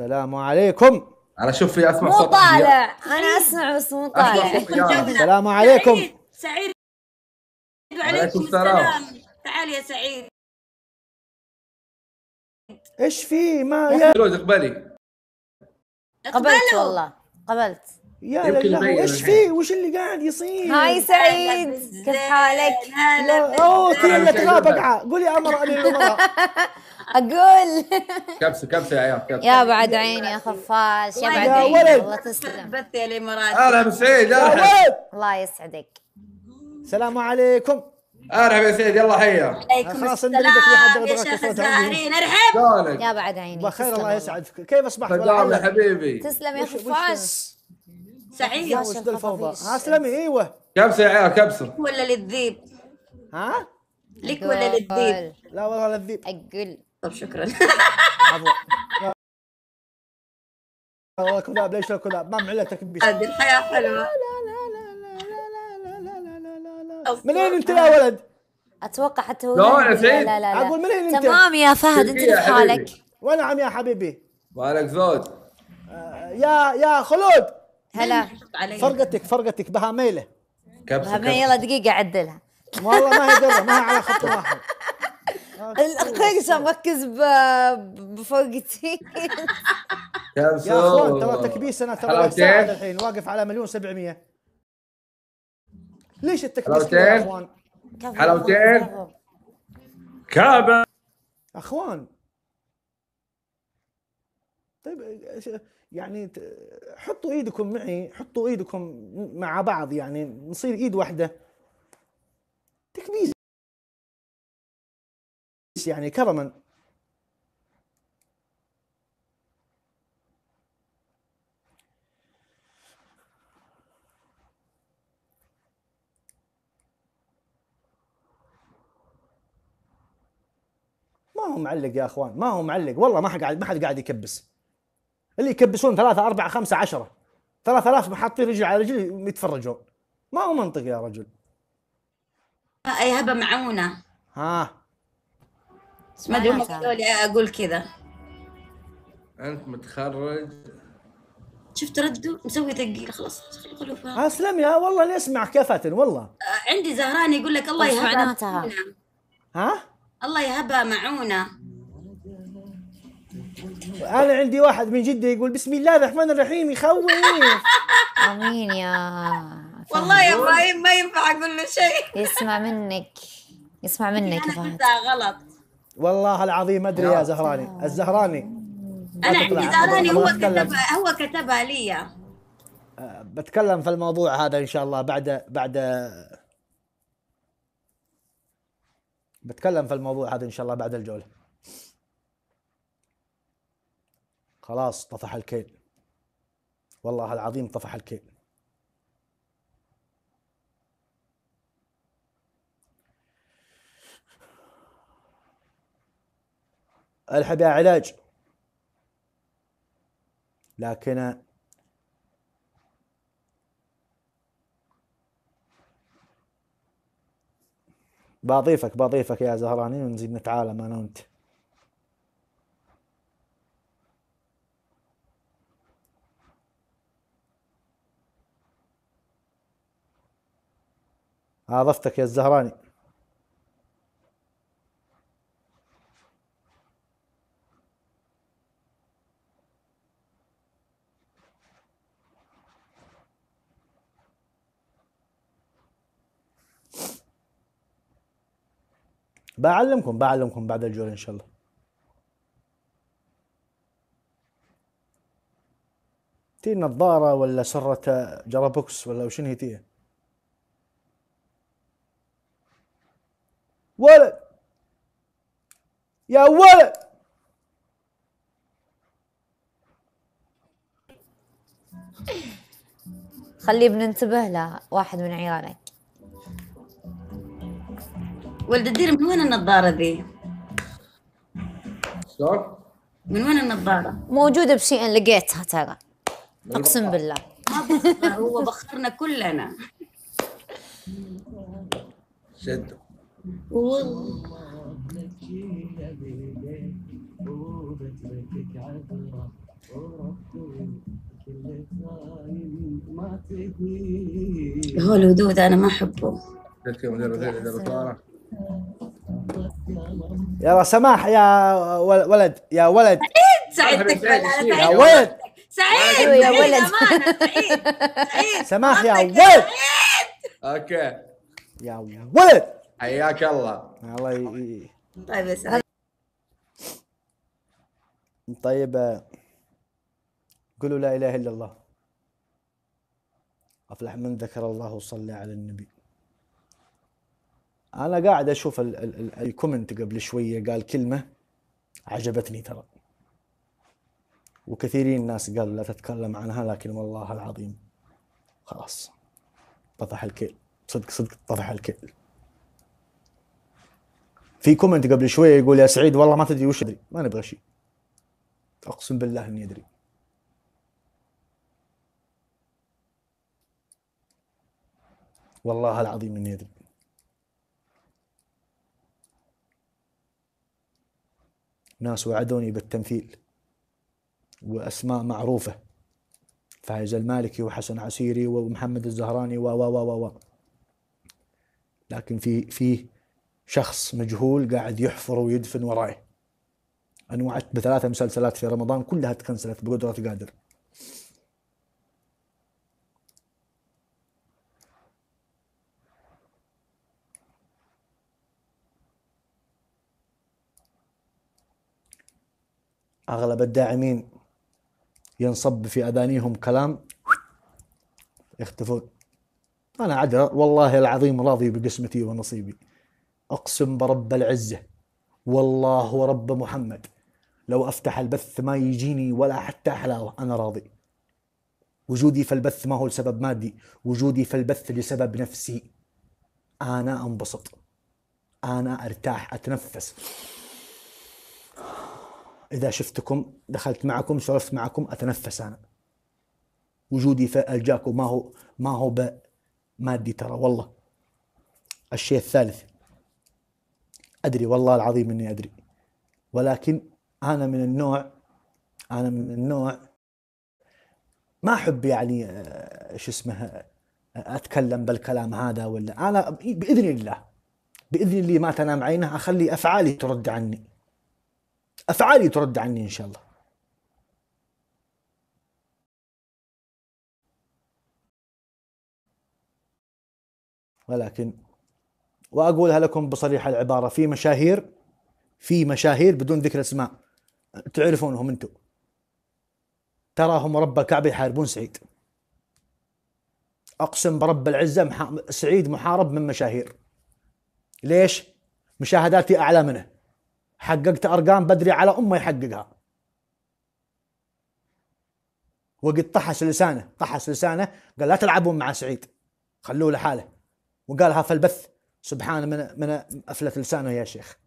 السلام عليكم انا شوف في اسمع مو صوت طالع انا اسمع بس مو طالع السلام عليكم سعيد وعليكم السلام تعال يا سعيد ايش في ما يا فيروز اقبلي قبلت والله قبلت يا لله ايش في وش اللي قاعد يصير هاي سعيد كيف حالك اوه كلنا ترى بقعه قولي امر امير اقول كبسه كبسه يا عيال كبسه يا بعد عيني يا خفاش يا بعد عيني الله تسلم بث يا الامارات اهلا بسعيد يا الله يسعدك السلام عليكم ارحب يا سيد يلا حيا يا شيخ الزاهرين ارحب يا بعد عيني بخير الله يسعدك كيف اصبحت يا حبيبي تسلم يا خفاش سعيد وش الفوضى اسلمي ايوه كبسه يا عيال كبسه ولا للذيب ها لك ولا للذيب لا والله للذيب اقل طب شكرا عفوا كذاب ليش كذاب ما علتك بيش هذه الحياه حلوه منين انت يا ولد؟ اتوقع حتى هو لا انا لا لا لا اقول منين انت؟ تمام يا فهد انت لحالك ونعم يا حبيبي مالك زود يا يا خلود هلا فرقتك فرقتك بها ميله كبسه يلا دقيقه عدلها والله ما هي ما هي على خط واحد آه، الاخير عشان اركز بفوقتي يا اخوان ترى تكبيس انا ترى الحين واقف على مليون 700 ليش التكبيس يا اخوان؟ حلاوتين كابا اخوان طيب يعني حطوا ايدكم معي حطوا ايدكم مع بعض يعني نصير ايد واحده تكبيس يعني كرما ما هو معلق يا اخوان ما هو معلق والله ما حد قاعد ما حد قاعد يكبس اللي يكبسون ثلاثة أربعة خمسة عشرة ثلاثة آلاف حاطين رجل على رجل يتفرجون ما هو منطق يا رجل أيهاب معونه ها ما ادري هم اقول كذا انت متخرج شفت رده مسوي ثقيل خلاص خلوه آه، اسلم يا والله اللي اسمع يا والله آه، عندي زهران يقول لك الله يهبها معونه ها الله يهبها معونه انا عندي واحد من جده يقول بسم الله الرحمن الرحيم يخوف امين يا والله يا ابراهيم ما ينفع اقول له شيء يسمع منك يسمع منك انا غلط والله العظيم ادري يا زهراني الزهراني انا عندي زهراني هو كتب هو كتبها لي أه، بتكلم في الموضوع هذا ان شاء الله بعد بعد بتكلم في الموضوع هذا ان شاء الله بعد الجوله خلاص طفح الكيل والله العظيم طفح الكيل الحب يا علاج لكن بضيفك بضيفك يا زهراني ونزيد نتعالم انا وانت اضفتك يا الزهراني بعلمكم بعلمكم بعد الجول ان شاء الله تي نظارة ولا سرة جرابوكس ولا وشن هي تي ولد يا ولد خلي بننتبه لواحد من عيالك ولد الدير من وين النظاره ذي؟ شلون؟ من وين النظاره؟ موجوده بشيء لقيتها ترى اقسم بالله ما بخر هو بخرنا كلنا شد والله هو الودود انا ما احبه يا سماح يا ولد يا ولد سعيد سعيدتك يا ولد سعيد يا ولد سعيد سعيد سماح يا ولد اوكي يا ولد حياك الله الله طيب طيب آه، قولوا لا اله الا الله افلح من ذكر الله وصلى على النبي انا قاعد اشوف ال ال ال الكومنت قبل شويه قال كلمه عجبتني ترى وكثيرين ناس قالوا لا تتكلم عنها لكن والله العظيم خلاص طفح الكيل صدق صدق طفح الكيل في كومنت قبل شويه يقول يا سعيد والله ما تدري وش ادري ما نبغى شيء اقسم بالله اني ادري والله العظيم اني ادري ناس وعدوني بالتمثيل واسماء معروفه فايز المالكي وحسن عسيري ومحمد الزهراني و و و و لكن في في شخص مجهول قاعد يحفر ويدفن وراي انا وعدت بثلاثه مسلسلات في رمضان كلها تكنسلت بقدره قادر أغلب الداعمين ينصب في أذانيهم كلام يختفون أنا عدل والله العظيم راضي بقسمتي ونصيبي أقسم برب العزة والله ورب محمد لو أفتح البث ما يجيني ولا حتى حلاوة أنا راضي وجودي في البث ما هو لسبب مادي وجودي في البث لسبب نفسي أنا أنبسط أنا أرتاح أتنفس إذا شفتكم دخلت معكم سولفت معكم أتنفس أنا وجودي في الجاكو ما هو ما هو مادي ترى والله الشيء الثالث أدري والله العظيم إني أدري ولكن أنا من النوع أنا من النوع ما أحب يعني آه، شو اسمه أتكلم بالكلام هذا ولا أنا بإذن الله بإذن الله ما تنام عينها أخلي أفعالي ترد عني افعالي ترد عني ان شاء الله ولكن واقولها لكم بصريح العباره في مشاهير في مشاهير بدون ذكر اسماء تعرفونهم انتم تراهم رب الكعبه يحاربون سعيد اقسم برب العزه محا... سعيد محارب من مشاهير ليش؟ مشاهداتي اعلى منه حققت ارقام بدري على امه يحققها وقد طحس لسانه طحس لسانه قال لا تلعبون مع سعيد خلوه لحاله وقالها في البث سبحان من من افلت لسانه يا شيخ